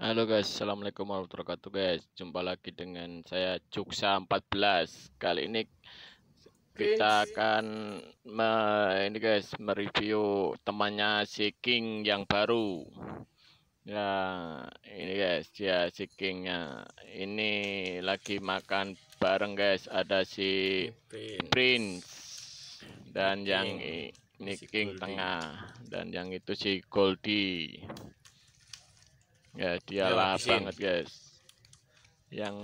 Halo guys, Assalamualaikum warahmatullahi wabarakatuh guys Jumpa lagi dengan saya Cuksa 14 Kali ini kita akan me, ini guys mereview temannya si King yang baru Ya ini guys dia ya, si Kingnya Ini lagi makan bareng guys ada si Prince, Dan yang ini King tengah Dan yang itu si Goldie Ya, dia iya, lah banget, guys. Yang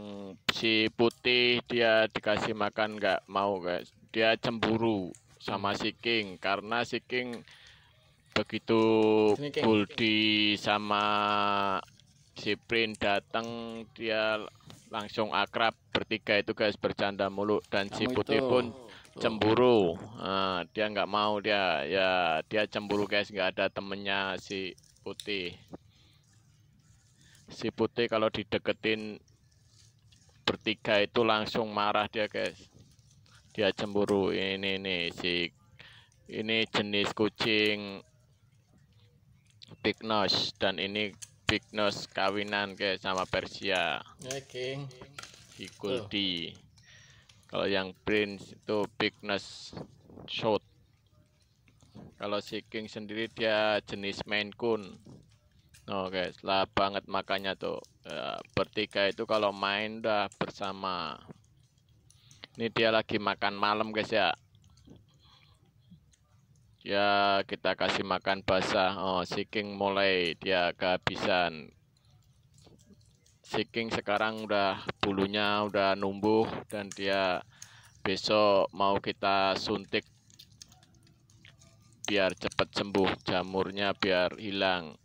si putih dia dikasih makan nggak mau, guys. Dia cemburu sama hmm. si King karena si King begitu Buldi sama si print datang dia langsung akrab bertiga itu guys bercanda mulu dan Kamu si putih itu. pun cemburu nah, dia nggak mau dia ya dia cemburu guys nggak ada temennya si putih si putih kalau dideketin bertiga itu langsung marah dia guys dia cemburu ini nih si ini jenis kucing big nose dan ini big nose kawinan guys sama persia oke okay. oh. kalau yang prince itu big nose short kalau si king sendiri dia jenis main coon Oke, setelah banget makanya tuh ya, bertiga itu kalau main dah bersama. Ini dia lagi makan malam guys ya. Ya kita kasih makan basah. Oh, Siking mulai dia kehabisan. Siking sekarang udah bulunya udah numbuh dan dia besok mau kita suntik biar cepat sembuh jamurnya biar hilang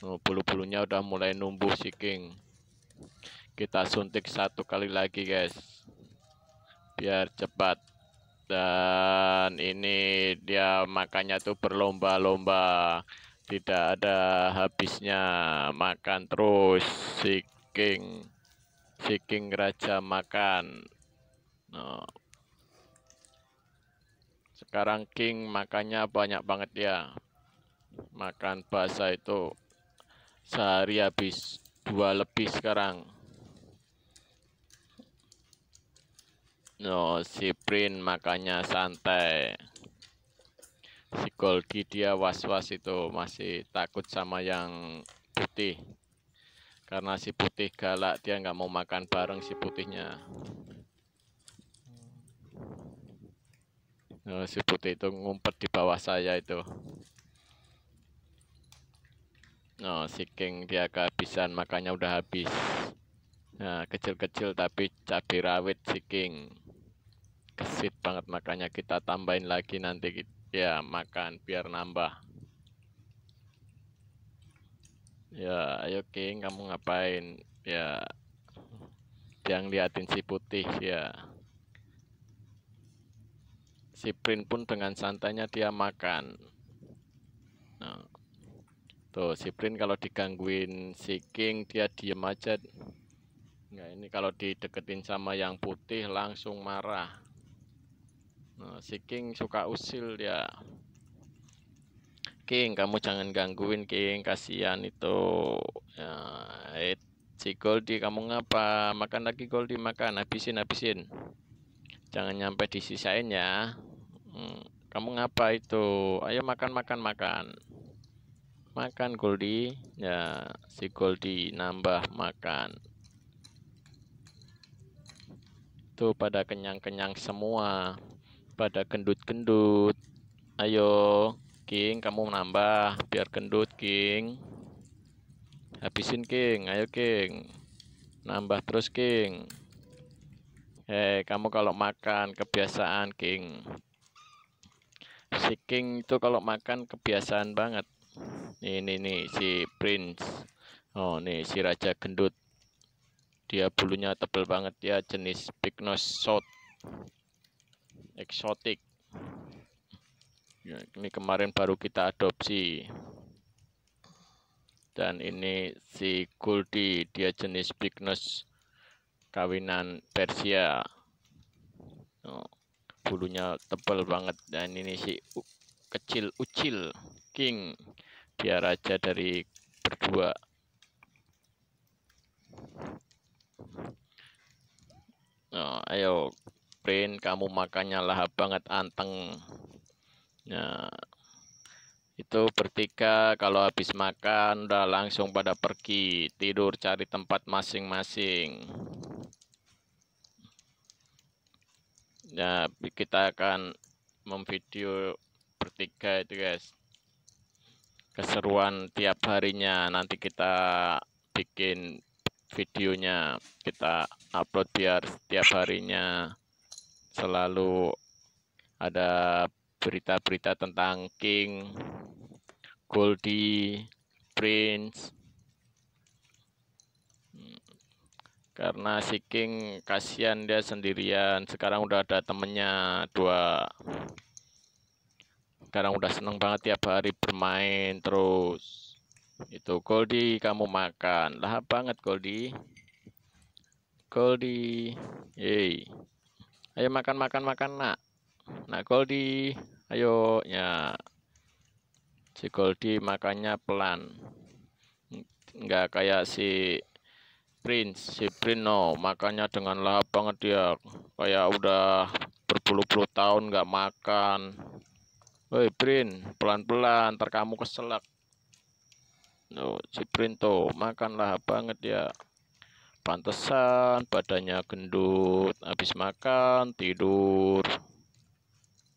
Oh, bulu-bulunya udah mulai numbuh si King. Kita suntik satu kali lagi, guys. Biar cepat. Dan ini dia makannya tuh berlomba-lomba. Tidak ada habisnya. Makan terus si King. Si King Raja makan. No. Oh. Sekarang King makannya banyak banget ya. Makan basah itu sehari habis dua lebih sekarang no si print makanya santai si Golgi dia was-was itu masih takut sama yang putih karena si putih galak dia nggak mau makan bareng si putihnya no, hmm. oh, si putih itu ngumpet di bawah saya itu Oh, si King dia kehabisan, makanya udah habis. Nah, kecil-kecil tapi cabai rawit si King. Kesit banget, makanya kita tambahin lagi nanti ya makan biar nambah. Ya, ayo King, kamu ngapain? Ya, yang liatin si putih ya. Si Prin pun dengan santainya dia makan. Nah. Tuh, si Prin kalau digangguin King, dia diem aja. Nah, ini kalau dideketin sama yang putih langsung marah. Nah, si King suka usil dia. King, kamu jangan gangguin King, kasihan itu. Ya, it, eh, si Goldie kamu ngapa? Makan lagi Goldie, makan, habisin, habisin. Jangan nyampe disisain ya. Hmm, kamu ngapa itu? Ayo makan, makan, makan makan Goldie ya si Goldie nambah makan tuh pada kenyang-kenyang semua pada gendut-gendut ayo King kamu nambah biar gendut King habisin King ayo King nambah terus King hei eh, kamu kalau makan kebiasaan King si King itu kalau makan kebiasaan banget ini nih si prince oh nih si raja gendut dia bulunya tebal banget ya jenis pignos shot eksotik ya, ini kemarin baru kita adopsi dan ini si Guldi dia jenis Pycnos kawinan Persia oh, bulunya tebal banget dan ini si kecil ucil King dia raja dari berdua nah, ayo print kamu makannya lahap banget anteng nah itu bertiga kalau habis makan udah langsung pada pergi tidur cari tempat masing-masing nah kita akan memvideo bertiga itu guys keseruan tiap harinya nanti kita bikin videonya kita upload biar setiap harinya selalu ada berita-berita tentang King, Goldie, Prince. Karena si King kasihan dia sendirian. Sekarang udah ada temennya dua sekarang udah seneng banget tiap hari bermain terus itu Goldi kamu makan lahap banget Goldi Goldi hey ayo makan makan makan nak nak Goldi ayo ya si Goldi makannya pelan nggak kayak si Prince si Prince no makannya dengan lahap banget dia kayak udah berpuluh-puluh tahun nggak makan Woi Brin, pelan-pelan, ntar kamu keselak. No, si Brin tuh makan banget ya. Pantesan badannya gendut, habis makan tidur.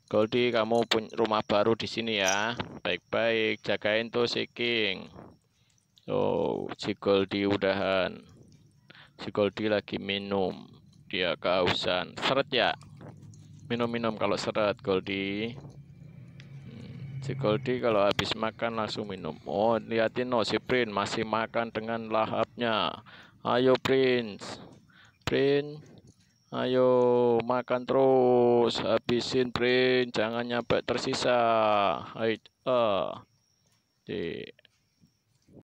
Goldi, kamu punya rumah baru di sini ya. Baik-baik, jagain tuh si King. Oh, si Goldi udahan. Si Goldi lagi minum. Dia kehausan. Seret ya. Minum-minum kalau seret, Goldi. Si Goldie kalau habis makan langsung minum. Oh, lihatin no, oh, si Prince masih makan dengan lahapnya. Ayo Prince. Prince, ayo makan terus. Habisin Prince, jangan nyampe tersisa. Hai, uh. Di